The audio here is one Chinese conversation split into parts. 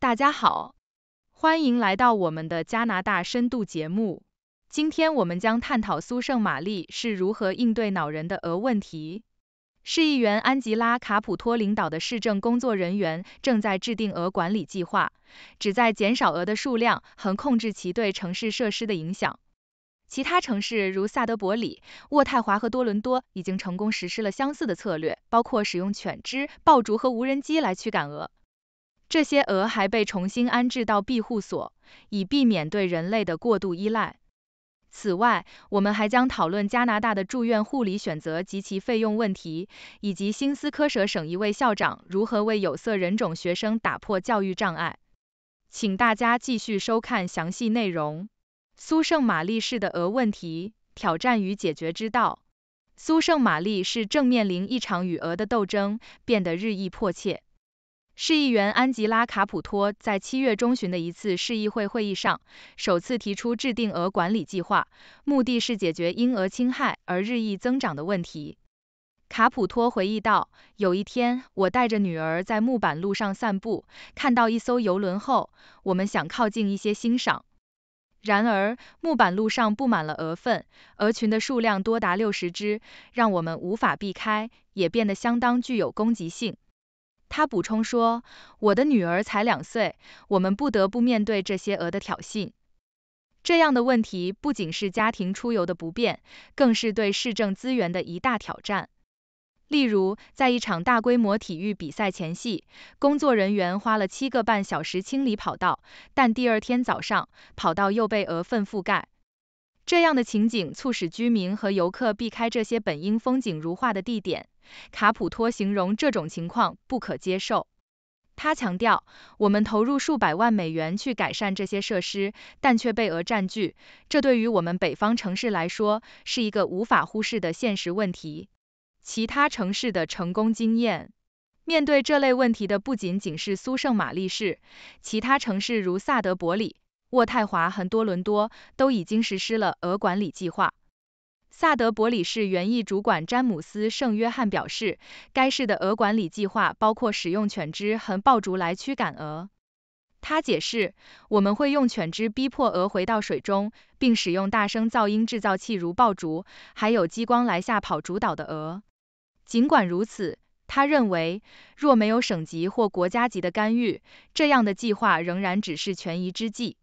大家好，欢迎来到我们的加拿大深度节目。今天我们将探讨苏圣玛丽是如何应对恼人的鹅问题。市议员安吉拉·卡普托领导的市政工作人员正在制定鹅管理计划，旨在减少鹅的数量和控制其对城市设施的影响。其他城市如萨德伯里、渥太华和多伦多已经成功实施了相似的策略，包括使用犬只、爆竹和无人机来驱赶鹅。这些鹅还被重新安置到庇护所，以避免对人类的过度依赖。此外，我们还将讨论加拿大的住院护理选择及其费用问题，以及新斯科舍省一位校长如何为有色人种学生打破教育障碍。请大家继续收看详细内容。苏圣玛丽市的鹅问题、挑战与解决之道。苏圣玛丽市正面临一场与鹅的斗争，变得日益迫切。市议员安吉拉·卡普托在七月中旬的一次市议会会议上，首次提出制定鹅管理计划，目的是解决因鹅侵害而日益增长的问题。卡普托回忆道：“有一天，我带着女儿在木板路上散步，看到一艘游轮后，我们想靠近一些欣赏。然而，木板路上布满了鹅粪，鹅群的数量多达六十只，让我们无法避开，也变得相当具有攻击性。”他补充说：“我的女儿才两岁，我们不得不面对这些鹅的挑衅。这样的问题不仅是家庭出游的不便，更是对市政资源的一大挑战。例如，在一场大规模体育比赛前夕，工作人员花了七个半小时清理跑道，但第二天早上，跑道又被鹅粪覆盖。”这样的情景促使居民和游客避开这些本应风景如画的地点。卡普托形容这种情况不可接受。他强调，我们投入数百万美元去改善这些设施，但却被俄占据，这对于我们北方城市来说是一个无法忽视的现实问题。其他城市的成功经验，面对这类问题的不仅仅是苏圣玛丽市，其他城市如萨德伯里。渥太华和多伦多都已经实施了鹅管理计划。萨德伯里市园艺主管詹姆斯·圣约翰表示，该市的鹅管理计划包括使用犬只和爆竹来驱赶鹅。他解释：“我们会用犬只逼迫鹅回到水中，并使用大声噪音制造器如爆竹，还有激光来吓跑主导的鹅。”尽管如此，他认为若没有省级或国家级的干预，这样的计划仍然只是权宜之计。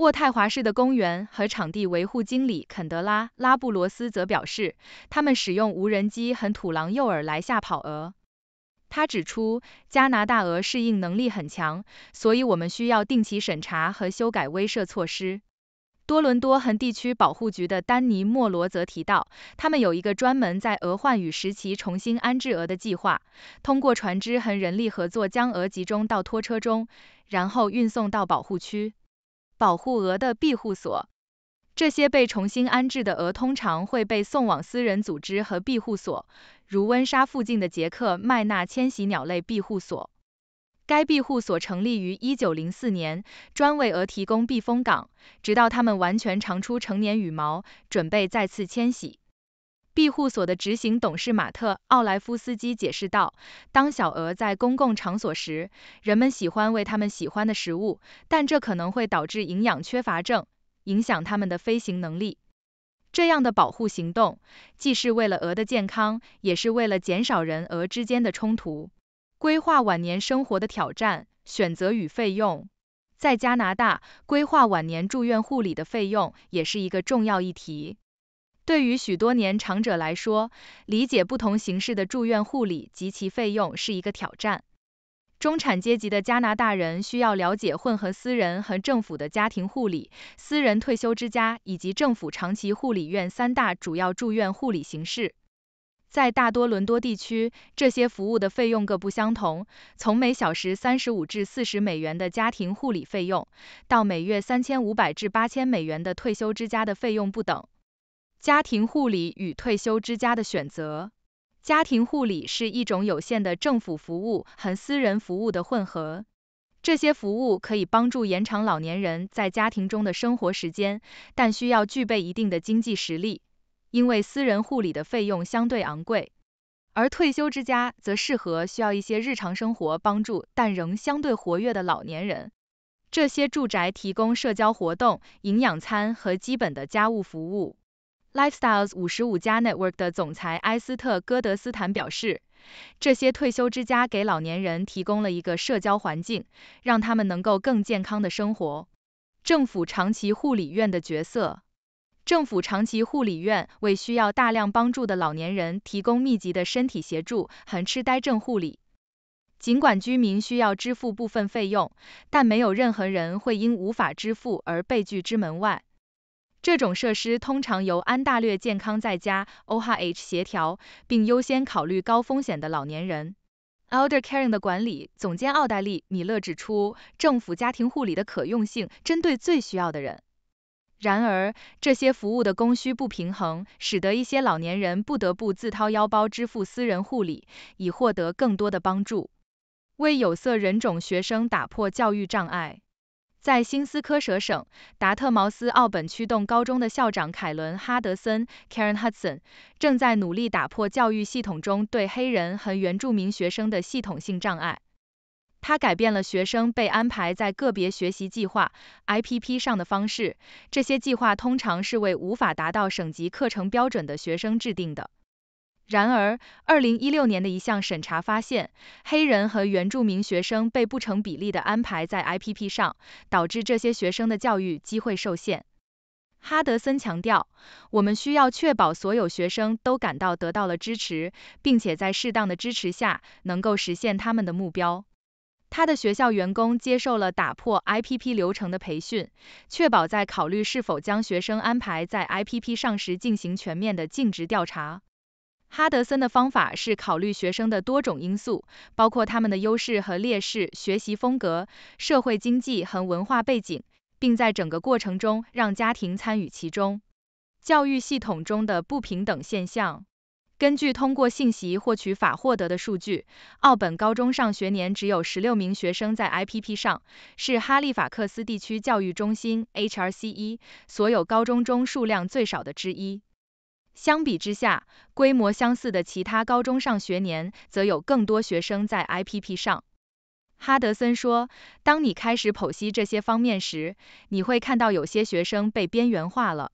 渥太华市的公园和场地维护经理肯德拉·拉布罗斯则表示，他们使用无人机和土狼诱饵来吓跑鹅。他指出，加拿大鹅适应能力很强，所以我们需要定期审查和修改威慑措施。多伦多恒地区保护局的丹尼·莫罗则提到，他们有一个专门在鹅患羽时期重新安置鹅的计划，通过船只和人力合作将鹅集中到拖车中，然后运送到保护区。保护鹅的庇护所。这些被重新安置的鹅通常会被送往私人组织和庇护所，如温莎附近的杰克麦纳迁徙鸟类庇护所。该庇护所成立于1904年，专为鹅提供避风港，直到它们完全长出成年羽毛，准备再次迁徙。庇护所的执行董事马特·奥莱夫斯基解释道：“当小鹅在公共场所时，人们喜欢喂它们喜欢的食物，但这可能会导致营养缺乏症，影响它们的飞行能力。这样的保护行动既是为了鹅的健康，也是为了减少人鹅之间的冲突。”规划晚年生活的挑战、选择与费用。在加拿大，规划晚年住院护理的费用也是一个重要议题。对于许多年长者来说，理解不同形式的住院护理及其费用是一个挑战。中产阶级的加拿大人需要了解混合私人和政府的家庭护理、私人退休之家以及政府长期护理院三大主要住院护理形式。在大多伦多地区，这些服务的费用各不相同，从每小时35至40美元的家庭护理费用，到每月3500至8000美元的退休之家的费用不等。家庭护理与退休之家的选择。家庭护理是一种有限的政府服务和私人服务的混合，这些服务可以帮助延长老年人在家庭中的生活时间，但需要具备一定的经济实力，因为私人护理的费用相对昂贵。而退休之家则适合需要一些日常生活帮助但仍相对活跃的老年人。这些住宅提供社交活动、营养餐和基本的家务服务。Lifestyles 55加 Network 的总裁埃斯特·戈德斯坦表示，这些退休之家给老年人提供了一个社交环境，让他们能够更健康地生活。政府长期护理院的角色，政府长期护理院为需要大量帮助的老年人提供密集的身体协助和痴呆症护理。尽管居民需要支付部分费用，但没有任何人会因无法支付而被拒之门外。这种设施通常由安大略健康在家 OHH 协调，并优先考虑高风险的老年人。Elder Care 的管理总监奥黛丽·米勒指出，政府家庭护理的可用性针对最需要的人。然而，这些服务的供需不平衡，使得一些老年人不得不自掏腰包支付私人护理，以获得更多的帮助。为有色人种学生打破教育障碍。在新斯科舍省达特茅斯奥本驱动高中的校长凯伦·哈德森 （Karen Hudson） 正在努力打破教育系统中对黑人和原住民学生的系统性障碍。他改变了学生被安排在个别学习计划 （IPP） 上的方式，这些计划通常是为无法达到省级课程标准的学生制定的。然而，2016年的一项审查发现，黑人和原住民学生被不成比例地安排在 IPP 上，导致这些学生的教育机会受限。哈德森强调，我们需要确保所有学生都感到得到了支持，并且在适当的支持下，能够实现他们的目标。他的学校员工接受了打破 IPP 流程的培训，确保在考虑是否将学生安排在 IPP 上时，进行全面的尽职调查。哈德森的方法是考虑学生的多种因素，包括他们的优势和劣势、学习风格、社会经济和文化背景，并在整个过程中让家庭参与其中。教育系统中的不平等现象，根据通过信息获取法获得的数据，奥本高中上学年只有16名学生在 APP 上，是哈利法克斯地区教育中心 （HRC） e 所有高中中数量最少的之一。相比之下，规模相似的其他高中上学年则有更多学生在 APP 上。哈德森说：“当你开始剖析这些方面时，你会看到有些学生被边缘化了。”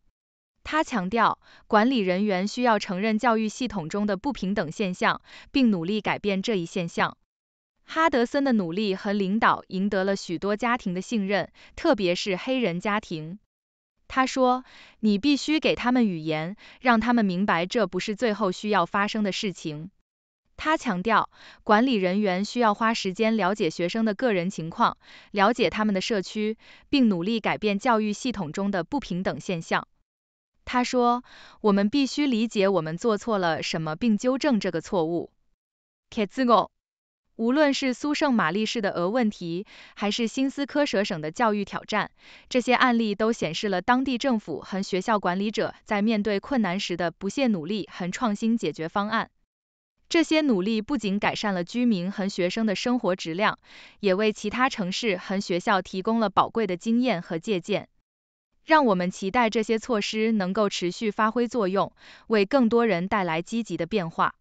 他强调，管理人员需要承认教育系统中的不平等现象，并努力改变这一现象。哈德森的努力和领导赢得了许多家庭的信任，特别是黑人家庭。他说：“你必须给他们语言，让他们明白这不是最后需要发生的事情。”他强调，管理人员需要花时间了解学生的个人情况，了解他们的社区，并努力改变教育系统中的不平等现象。他说：“我们必须理解我们做错了什么，并纠正这个错误。”无论是苏圣玛丽市的俄问题，还是新斯科舍省的教育挑战，这些案例都显示了当地政府和学校管理者在面对困难时的不懈努力和创新解决方案。这些努力不仅改善了居民和学生的生活质量，也为其他城市和学校提供了宝贵的经验和借鉴。让我们期待这些措施能够持续发挥作用，为更多人带来积极的变化。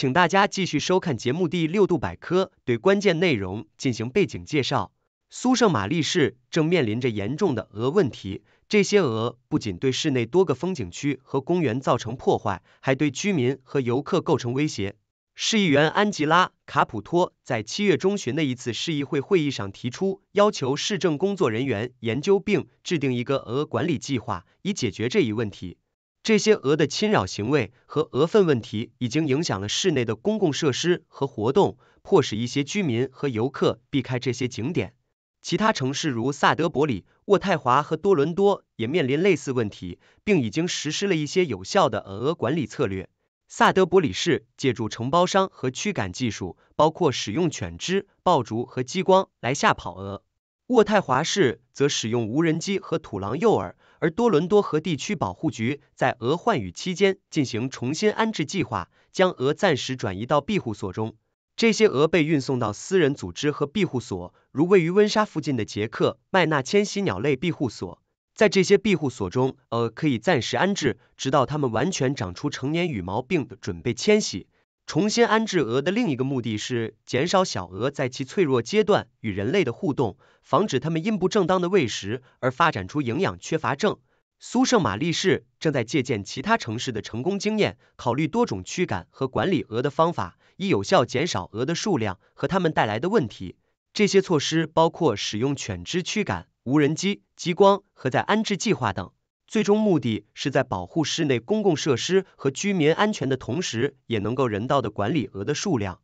请大家继续收看节目第六度百科，对关键内容进行背景介绍。苏圣玛丽市正面临着严重的鹅问题，这些鹅不仅对市内多个风景区和公园造成破坏，还对居民和游客构成威胁。市议员安吉拉·卡普托在七月中旬的一次市议会会议上提出，要求市政工作人员研究并制定一个鹅管理计划，以解决这一问题。这些鹅的侵扰行为和鹅粪问题已经影响了市内的公共设施和活动，迫使一些居民和游客避开这些景点。其他城市如萨德伯里、渥太华和多伦多也面临类似问题，并已经实施了一些有效的鹅管理策略。萨德伯里市借助承包商和驱赶技术，包括使用犬只、爆竹和激光来吓跑鹅；渥太华市则使用无人机和土狼诱饵。而多伦多和地区保护局在鹅换羽期间进行重新安置计划，将鹅暂时转移到庇护所中。这些鹅被运送到私人组织和庇护所，如位于温莎附近的杰克麦纳迁徙鸟类庇护所。在这些庇护所中，鹅可以暂时安置，直到它们完全长出成年羽毛并准备迁徙。重新安置鹅的另一个目的是减少小鹅在其脆弱阶段与人类的互动，防止它们因不正当的喂食而发展出营养缺乏症。苏圣玛丽市正在借鉴其他城市的成功经验，考虑多种驱赶和管理鹅的方法，以有效减少鹅的数量和它们带来的问题。这些措施包括使用犬只驱赶、无人机、激光和在安置计划等。最终目的是在保护室内公共设施和居民安全的同时，也能够人道的管理鹅的数量。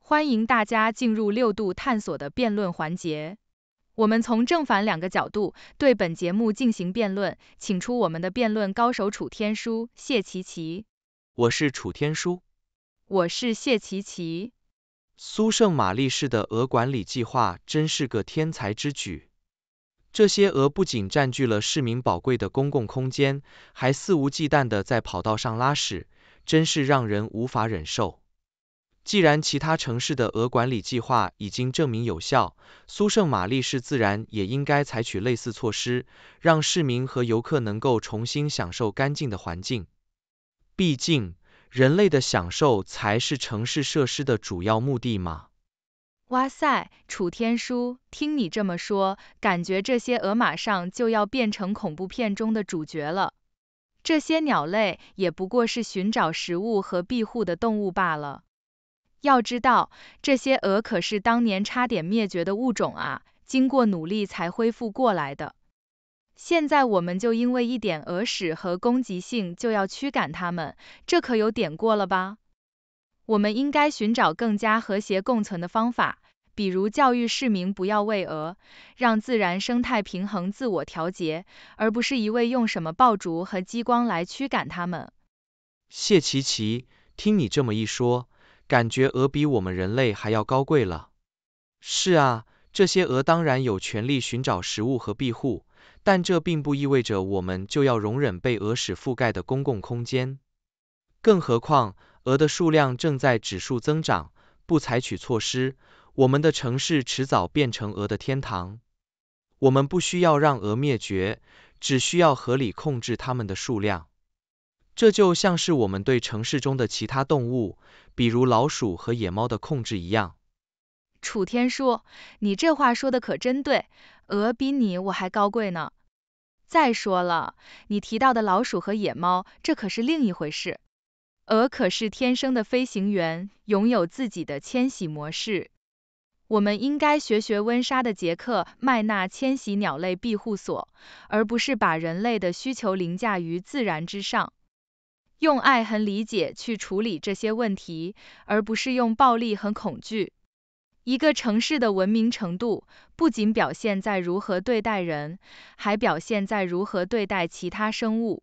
欢迎大家进入六度探索的辩论环节，我们从正反两个角度对本节目进行辩论，请出我们的辩论高手楚天舒、谢琪琪。我是楚天舒。我是谢琪琪。苏圣玛丽士的鹅管理计划真是个天才之举。这些鹅不仅占据了市民宝贵的公共空间，还肆无忌惮的在跑道上拉屎，真是让人无法忍受。既然其他城市的鹅管理计划已经证明有效，苏圣玛丽市自然也应该采取类似措施，让市民和游客能够重新享受干净的环境。毕竟，人类的享受才是城市设施的主要目的嘛。哇塞，楚天舒，听你这么说，感觉这些鹅马上就要变成恐怖片中的主角了。这些鸟类也不过是寻找食物和庇护的动物罢了。要知道，这些鹅可是当年差点灭绝的物种啊，经过努力才恢复过来的。现在我们就因为一点鹅屎和攻击性就要驱赶它们，这可有点过了吧？我们应该寻找更加和谐共存的方法，比如教育市民不要喂鹅，让自然生态平衡自我调节，而不是一味用什么爆竹和激光来驱赶它们。谢奇奇，听你这么一说，感觉鹅比我们人类还要高贵了。是啊，这些鹅当然有权利寻找食物和庇护，但这并不意味着我们就要容忍被鹅屎覆盖的公共空间。更何况……鹅的数量正在指数增长，不采取措施，我们的城市迟早变成鹅的天堂。我们不需要让鹅灭绝，只需要合理控制它们的数量。这就像是我们对城市中的其他动物，比如老鼠和野猫的控制一样。楚天说：“你这话说的可真对，鹅比你我还高贵呢。再说了，你提到的老鼠和野猫，这可是另一回事。鹅可是天生的飞行员，拥有自己的迁徙模式。我们应该学学温莎的杰克麦纳迁徙鸟类庇护所，而不是把人类的需求凌驾于自然之上。用爱、和理解去处理这些问题，而不是用暴力和恐惧。一个城市的文明程度，不仅表现在如何对待人，还表现在如何对待其他生物。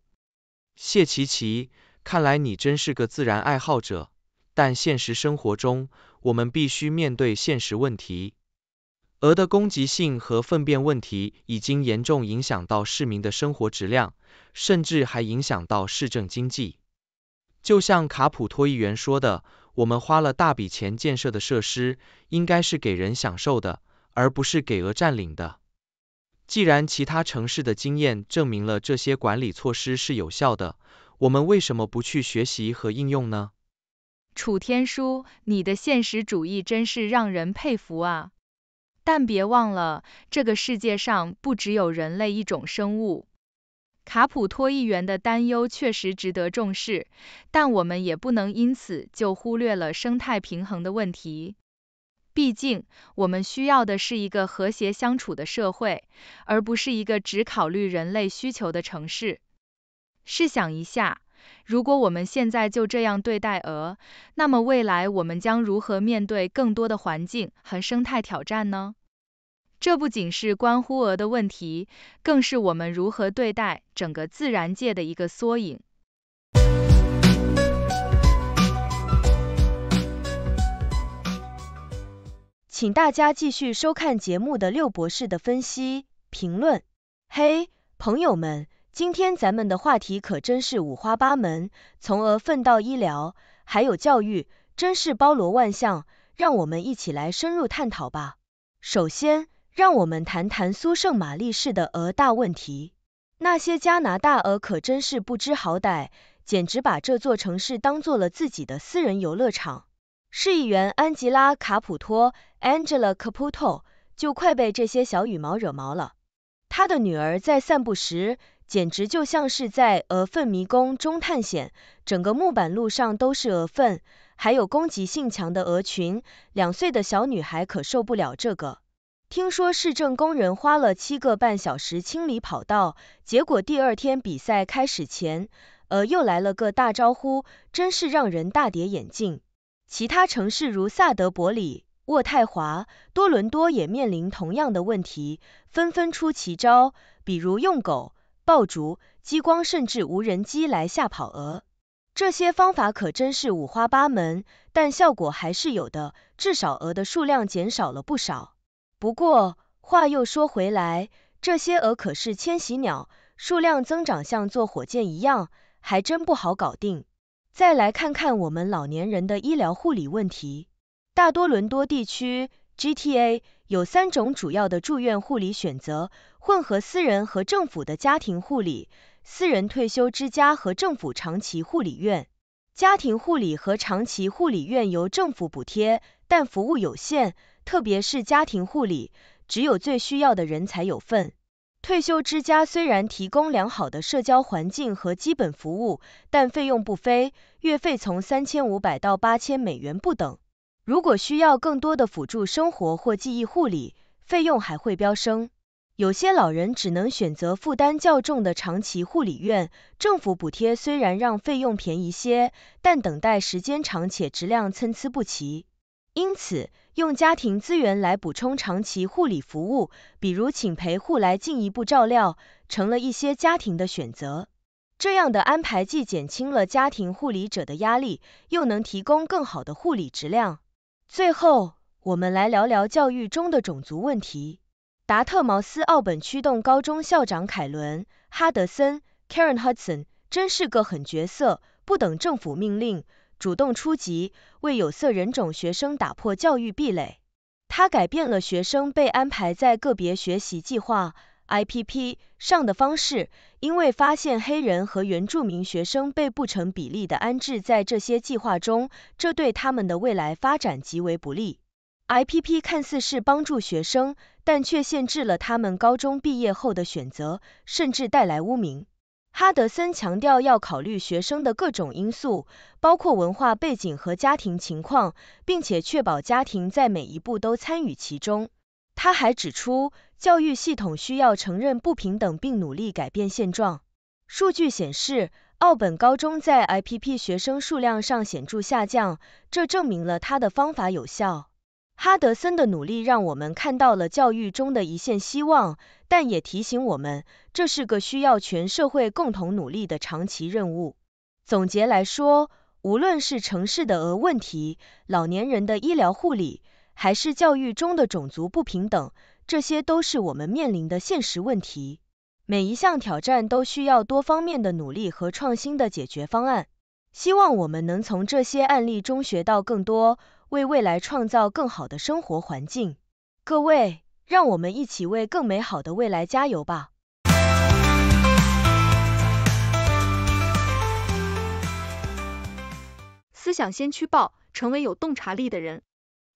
谢奇奇。看来你真是个自然爱好者，但现实生活中我们必须面对现实问题。鹅的攻击性和粪便问题已经严重影响到市民的生活质量，甚至还影响到市政经济。就像卡普托议员说的，我们花了大笔钱建设的设施，应该是给人享受的，而不是给鹅占领的。既然其他城市的经验证明了这些管理措施是有效的。我们为什么不去学习和应用呢？楚天舒，你的现实主义真是让人佩服啊！但别忘了，这个世界上不只有人类一种生物。卡普托议员的担忧确实值得重视，但我们也不能因此就忽略了生态平衡的问题。毕竟，我们需要的是一个和谐相处的社会，而不是一个只考虑人类需求的城市。试想一下，如果我们现在就这样对待鹅，那么未来我们将如何面对更多的环境和生态挑战呢？这不仅是关乎鹅的问题，更是我们如何对待整个自然界的一个缩影。请大家继续收看节目的六博士的分析评论。嘿，朋友们！今天咱们的话题可真是五花八门，从鹅粪到医疗，还有教育，真是包罗万象。让我们一起来深入探讨吧。首先，让我们谈谈苏圣玛丽市的鹅大问题。那些加拿大鹅可真是不知好歹，简直把这座城市当做了自己的私人游乐场。市议员安吉拉卡普托 （Angela Caputo） 就快被这些小羽毛惹毛了。他的女儿在散步时，简直就像是在鹅粪迷宫中探险，整个木板路上都是鹅粪，还有攻击性强的鹅群。两岁的小女孩可受不了这个。听说市政工人花了七个半小时清理跑道，结果第二天比赛开始前，鹅又来了个大招呼，真是让人大跌眼镜。其他城市如萨德伯里、渥太华、多伦多也面临同样的问题，纷纷出奇招，比如用狗。爆竹、激光，甚至无人机来吓跑鹅，这些方法可真是五花八门，但效果还是有的，至少鹅的数量减少了不少。不过话又说回来，这些鹅可是迁徙鸟，数量增长像坐火箭一样，还真不好搞定。再来看看我们老年人的医疗护理问题，大多伦多地区 （GTA）。有三种主要的住院护理选择：混合私人和政府的家庭护理、私人退休之家和政府长期护理院。家庭护理和长期护理院由政府补贴，但服务有限，特别是家庭护理，只有最需要的人才有份。退休之家虽然提供良好的社交环境和基本服务，但费用不菲，月费从三千五百到八千美元不等。如果需要更多的辅助生活或记忆护理，费用还会飙升。有些老人只能选择负担较重的长期护理院，政府补贴虽然让费用便宜些，但等待时间长且质量参差不齐。因此，用家庭资源来补充长期护理服务，比如请陪护来进一步照料，成了一些家庭的选择。这样的安排既减轻了家庭护理者的压力，又能提供更好的护理质量。最后，我们来聊聊教育中的种族问题。达特茅斯奥本驱动高中校长凯伦·哈德森 （Karen Hudson） 真是个狠角色，不等政府命令，主动出击，为有色人种学生打破教育壁垒。他改变了学生被安排在个别学习计划。IPP 上的方式，因为发现黑人和原住民学生被不成比例的安置在这些计划中，这对他们的未来发展极为不利。IPP 看似是帮助学生，但却限制了他们高中毕业后的选择，甚至带来污名。哈德森强调要考虑学生的各种因素，包括文化背景和家庭情况，并且确保家庭在每一步都参与其中。他还指出，教育系统需要承认不平等，并努力改变现状。数据显示，奥本高中在 IPP 学生数量上显著下降，这证明了他的方法有效。哈德森的努力让我们看到了教育中的一线希望，但也提醒我们，这是个需要全社会共同努力的长期任务。总结来说，无论是城市的额问题，老年人的医疗护理，还是教育中的种族不平等，这些都是我们面临的现实问题。每一项挑战都需要多方面的努力和创新的解决方案。希望我们能从这些案例中学到更多，为未来创造更好的生活环境。各位，让我们一起为更美好的未来加油吧！思想先驱报，成为有洞察力的人。